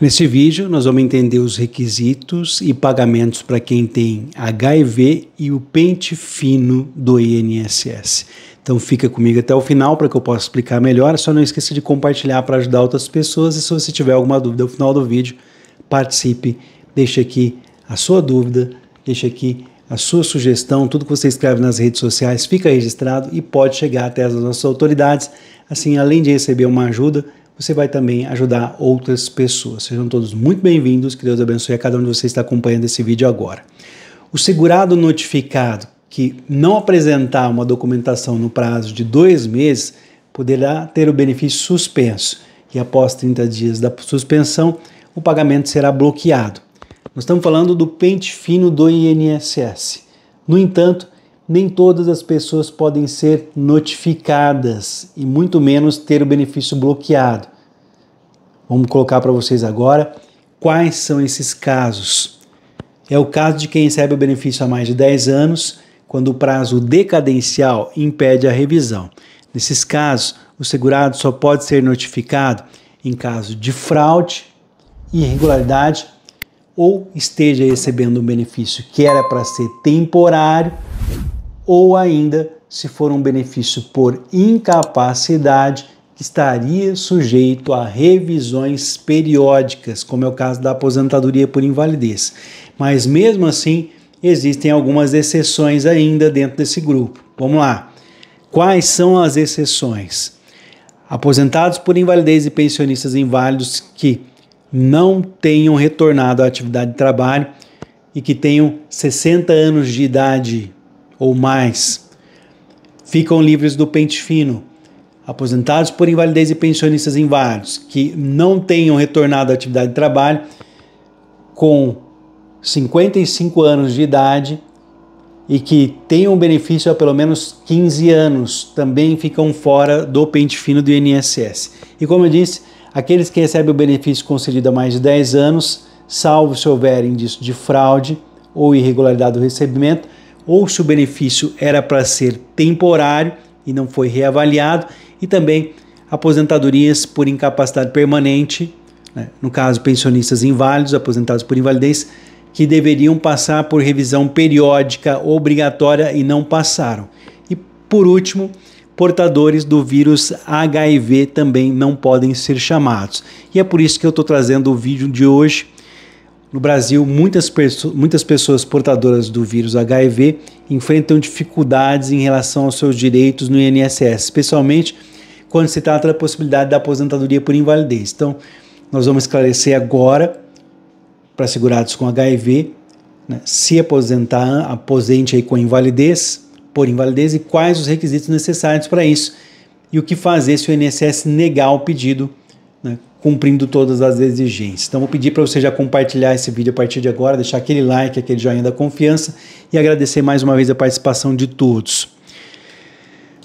Neste vídeo, nós vamos entender os requisitos e pagamentos para quem tem HIV e o pente fino do INSS. Então fica comigo até o final para que eu possa explicar melhor. Só não esqueça de compartilhar para ajudar outras pessoas e se você tiver alguma dúvida ao final do vídeo, participe, deixe aqui a sua dúvida, deixe aqui a sua sugestão, tudo que você escreve nas redes sociais fica registrado e pode chegar até as nossas autoridades. Assim, além de receber uma ajuda, você vai também ajudar outras pessoas. Sejam todos muito bem-vindos, que Deus abençoe a cada um de vocês que está acompanhando esse vídeo agora. O segurado notificado que não apresentar uma documentação no prazo de dois meses poderá ter o benefício suspenso e após 30 dias da suspensão, o pagamento será bloqueado. Nós estamos falando do pente fino do INSS. No entanto, nem todas as pessoas podem ser notificadas e muito menos ter o benefício bloqueado. Vamos colocar para vocês agora quais são esses casos. É o caso de quem recebe o benefício há mais de 10 anos, quando o prazo decadencial impede a revisão. Nesses casos, o segurado só pode ser notificado em caso de fraude, irregularidade ou esteja recebendo um benefício que era para ser temporário ou ainda se for um benefício por incapacidade que estaria sujeito a revisões periódicas, como é o caso da aposentadoria por invalidez. Mas mesmo assim, existem algumas exceções ainda dentro desse grupo. Vamos lá. Quais são as exceções? Aposentados por invalidez e pensionistas inválidos que não tenham retornado à atividade de trabalho e que tenham 60 anos de idade ou mais. Ficam livres do pente fino. Aposentados por invalidez e pensionistas inválidos que não tenham retornado à atividade de trabalho com 55 anos de idade e que tenham benefício há pelo menos 15 anos também ficam fora do pente fino do INSS. E como eu disse, aqueles que recebem o benefício concedido há mais de 10 anos, salvo se houver indício de fraude ou irregularidade do recebimento, ou se o benefício era para ser temporário e não foi reavaliado, e também aposentadorias por incapacidade permanente, né? no caso, pensionistas inválidos, aposentados por invalidez, que deveriam passar por revisão periódica obrigatória e não passaram. E por último, portadores do vírus HIV também não podem ser chamados. E é por isso que eu estou trazendo o vídeo de hoje no Brasil, muitas, muitas pessoas portadoras do vírus HIV enfrentam dificuldades em relação aos seus direitos no INSS, especialmente quando se trata da possibilidade da aposentadoria por invalidez. Então, nós vamos esclarecer agora para segurados com HIV né, se aposentar, aposente aí com invalidez, por invalidez e quais os requisitos necessários para isso e o que fazer se o INSS negar o pedido cumprindo todas as exigências. Então, vou pedir para você já compartilhar esse vídeo a partir de agora, deixar aquele like, aquele joinha da confiança e agradecer mais uma vez a participação de todos.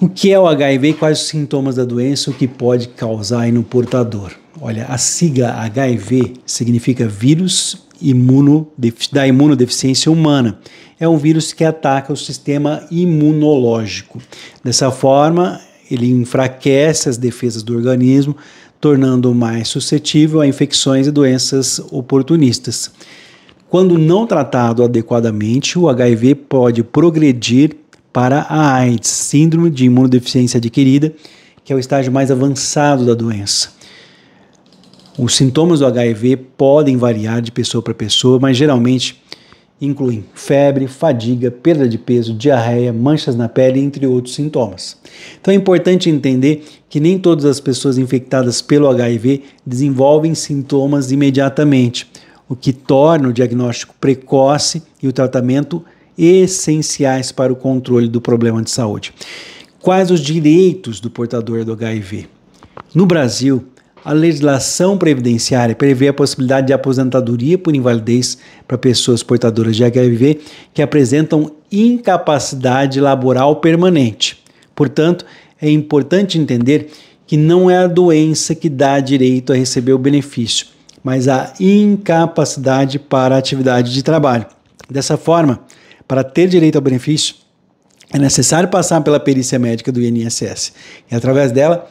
O que é o HIV e quais os sintomas da doença, o que pode causar no portador? Olha, a sigla HIV significa vírus da imunodeficiência humana. É um vírus que ataca o sistema imunológico. Dessa forma, ele enfraquece as defesas do organismo, tornando mais suscetível a infecções e doenças oportunistas. Quando não tratado adequadamente, o HIV pode progredir para a AIDS, síndrome de imunodeficiência adquirida, que é o estágio mais avançado da doença. Os sintomas do HIV podem variar de pessoa para pessoa, mas geralmente incluem febre, fadiga, perda de peso, diarreia, manchas na pele, entre outros sintomas. Então é importante entender que nem todas as pessoas infectadas pelo HIV desenvolvem sintomas imediatamente, o que torna o diagnóstico precoce e o tratamento essenciais para o controle do problema de saúde. Quais os direitos do portador do HIV? No Brasil, a legislação previdenciária prevê a possibilidade de aposentadoria por invalidez para pessoas portadoras de HIV que apresentam incapacidade laboral permanente. Portanto, é importante entender que não é a doença que dá direito a receber o benefício, mas a incapacidade para a atividade de trabalho. Dessa forma, para ter direito ao benefício, é necessário passar pela perícia médica do INSS e, através dela,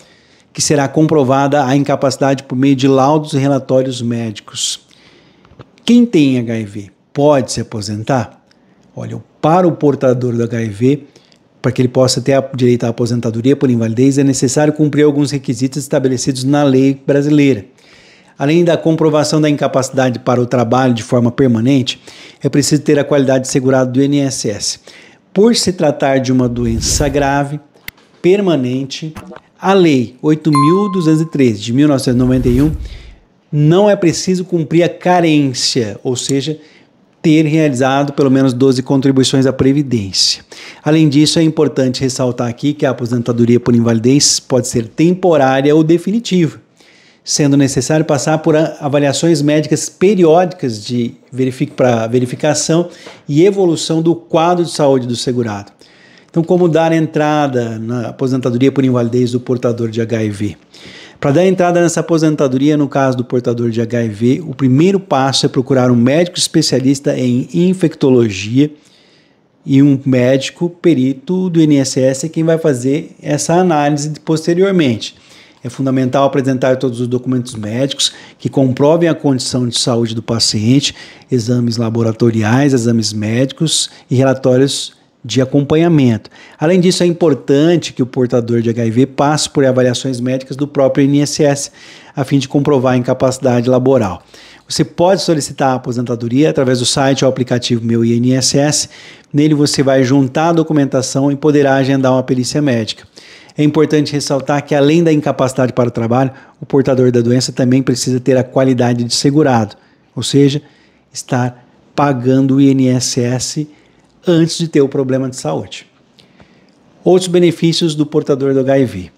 que será comprovada a incapacidade por meio de laudos e relatórios médicos. Quem tem HIV pode se aposentar? Olha, para o portador do HIV, para que ele possa ter direito à aposentadoria por invalidez, é necessário cumprir alguns requisitos estabelecidos na lei brasileira. Além da comprovação da incapacidade para o trabalho de forma permanente, é preciso ter a qualidade segurada do INSS. Por se tratar de uma doença grave, permanente, a Lei 8.213 de 1991 não é preciso cumprir a carência, ou seja, ter realizado pelo menos 12 contribuições à Previdência. Além disso, é importante ressaltar aqui que a aposentadoria por invalidez pode ser temporária ou definitiva, sendo necessário passar por avaliações médicas periódicas de verific para verificação e evolução do quadro de saúde do segurado. Então, como dar entrada na aposentadoria por invalidez do portador de HIV? Para dar entrada nessa aposentadoria, no caso do portador de HIV, o primeiro passo é procurar um médico especialista em infectologia e um médico perito do INSS é quem vai fazer essa análise posteriormente. É fundamental apresentar todos os documentos médicos que comprovem a condição de saúde do paciente, exames laboratoriais, exames médicos e relatórios de acompanhamento. Além disso, é importante que o portador de HIV passe por avaliações médicas do próprio INSS, a fim de comprovar a incapacidade laboral. Você pode solicitar a aposentadoria através do site ou aplicativo Meu INSS. Nele você vai juntar a documentação e poderá agendar uma perícia médica. É importante ressaltar que, além da incapacidade para o trabalho, o portador da doença também precisa ter a qualidade de segurado, ou seja, estar pagando o INSS antes de ter o problema de saúde. Outros benefícios do portador do HIV.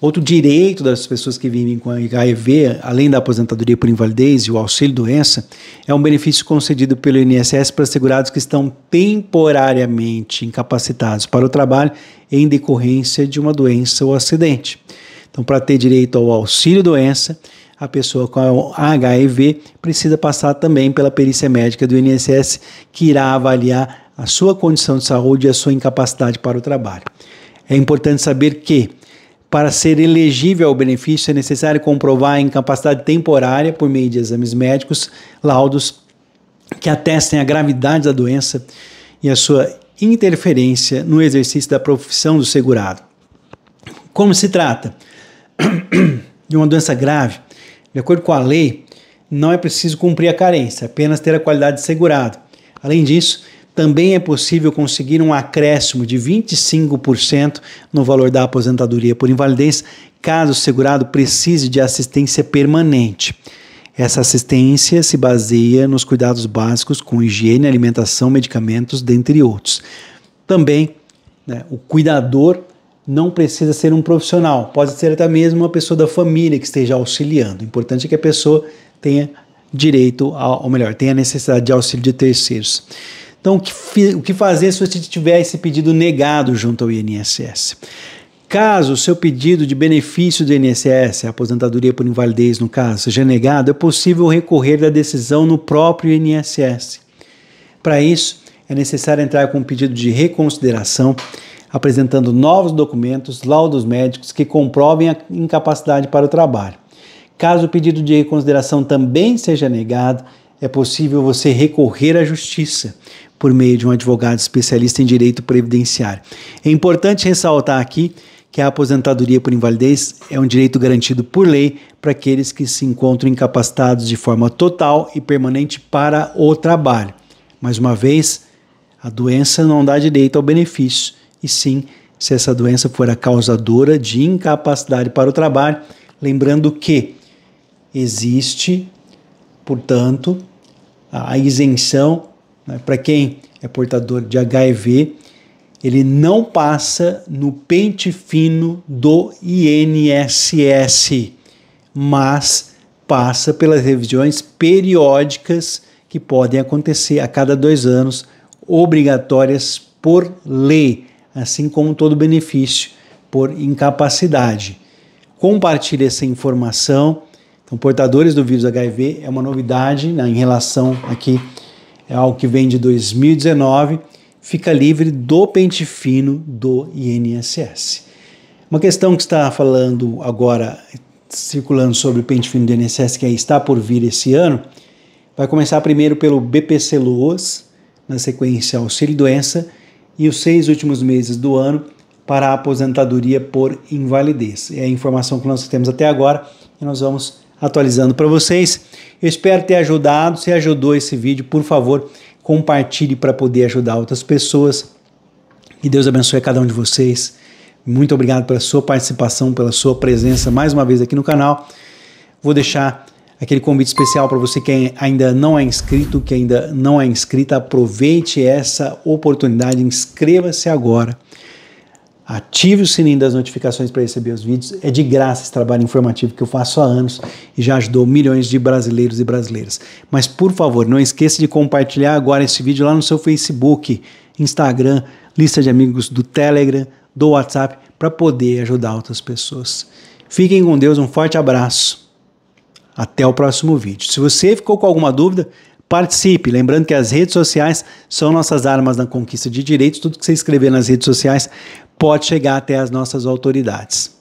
Outro direito das pessoas que vivem com HIV, além da aposentadoria por invalidez e o auxílio-doença, é um benefício concedido pelo INSS para segurados que estão temporariamente incapacitados para o trabalho em decorrência de uma doença ou acidente. Então, para ter direito ao auxílio-doença, a pessoa com HIV precisa passar também pela perícia médica do INSS, que irá avaliar a sua condição de saúde e a sua incapacidade para o trabalho. É importante saber que, para ser elegível ao benefício, é necessário comprovar a incapacidade temporária por meio de exames médicos, laudos que atestem a gravidade da doença e a sua interferência no exercício da profissão do segurado. Como se trata de uma doença grave, de acordo com a lei, não é preciso cumprir a carência, é apenas ter a qualidade de segurado. Além disso, também é possível conseguir um acréscimo de 25% no valor da aposentadoria por invalidez, caso o segurado precise de assistência permanente. Essa assistência se baseia nos cuidados básicos com higiene, alimentação, medicamentos, dentre outros. Também, né, o cuidador não precisa ser um profissional, pode ser até mesmo uma pessoa da família que esteja auxiliando. O importante é que a pessoa tenha direito, ao, ou melhor, tenha necessidade de auxílio de terceiros. Então, o que, o que fazer se você tiver esse pedido negado junto ao INSS? Caso o seu pedido de benefício do INSS, aposentadoria por invalidez no caso, seja negado, é possível recorrer da decisão no próprio INSS. Para isso, é necessário entrar com um pedido de reconsideração, apresentando novos documentos, laudos médicos que comprovem a incapacidade para o trabalho. Caso o pedido de reconsideração também seja negado, é possível você recorrer à justiça por meio de um advogado especialista em direito previdenciário. É importante ressaltar aqui que a aposentadoria por invalidez é um direito garantido por lei para aqueles que se encontram incapacitados de forma total e permanente para o trabalho. Mais uma vez, a doença não dá direito ao benefício, e sim se essa doença for a causadora de incapacidade para o trabalho, lembrando que existe portanto, a isenção né, para quem é portador de HIV, ele não passa no pente fino do INSS, mas passa pelas revisões periódicas que podem acontecer a cada dois anos, obrigatórias por lei, assim como todo benefício por incapacidade. Compartilhe essa informação então, portadores do vírus HIV é uma novidade né, em relação aqui é que vem de 2019, fica livre do pente fino do INSS. Uma questão que está falando agora, circulando sobre o pente fino do INSS, que está por vir esse ano, vai começar primeiro pelo BPC Luas, na sequência auxílio doença, e os seis últimos meses do ano para a aposentadoria por invalidez. É a informação que nós temos até agora e nós vamos atualizando para vocês. Eu espero ter ajudado. Se ajudou esse vídeo, por favor, compartilhe para poder ajudar outras pessoas. Que Deus abençoe a cada um de vocês. Muito obrigado pela sua participação, pela sua presença mais uma vez aqui no canal. Vou deixar aquele convite especial para você que ainda não é inscrito, que ainda não é inscrita. Aproveite essa oportunidade, inscreva-se agora ative o sininho das notificações para receber os vídeos. É de graça esse trabalho informativo que eu faço há anos e já ajudou milhões de brasileiros e brasileiras. Mas por favor, não esqueça de compartilhar agora esse vídeo lá no seu Facebook, Instagram, lista de amigos do Telegram, do WhatsApp, para poder ajudar outras pessoas. Fiquem com Deus, um forte abraço. Até o próximo vídeo. Se você ficou com alguma dúvida, participe. Lembrando que as redes sociais são nossas armas na conquista de direitos. Tudo que você escrever nas redes sociais pode chegar até as nossas autoridades.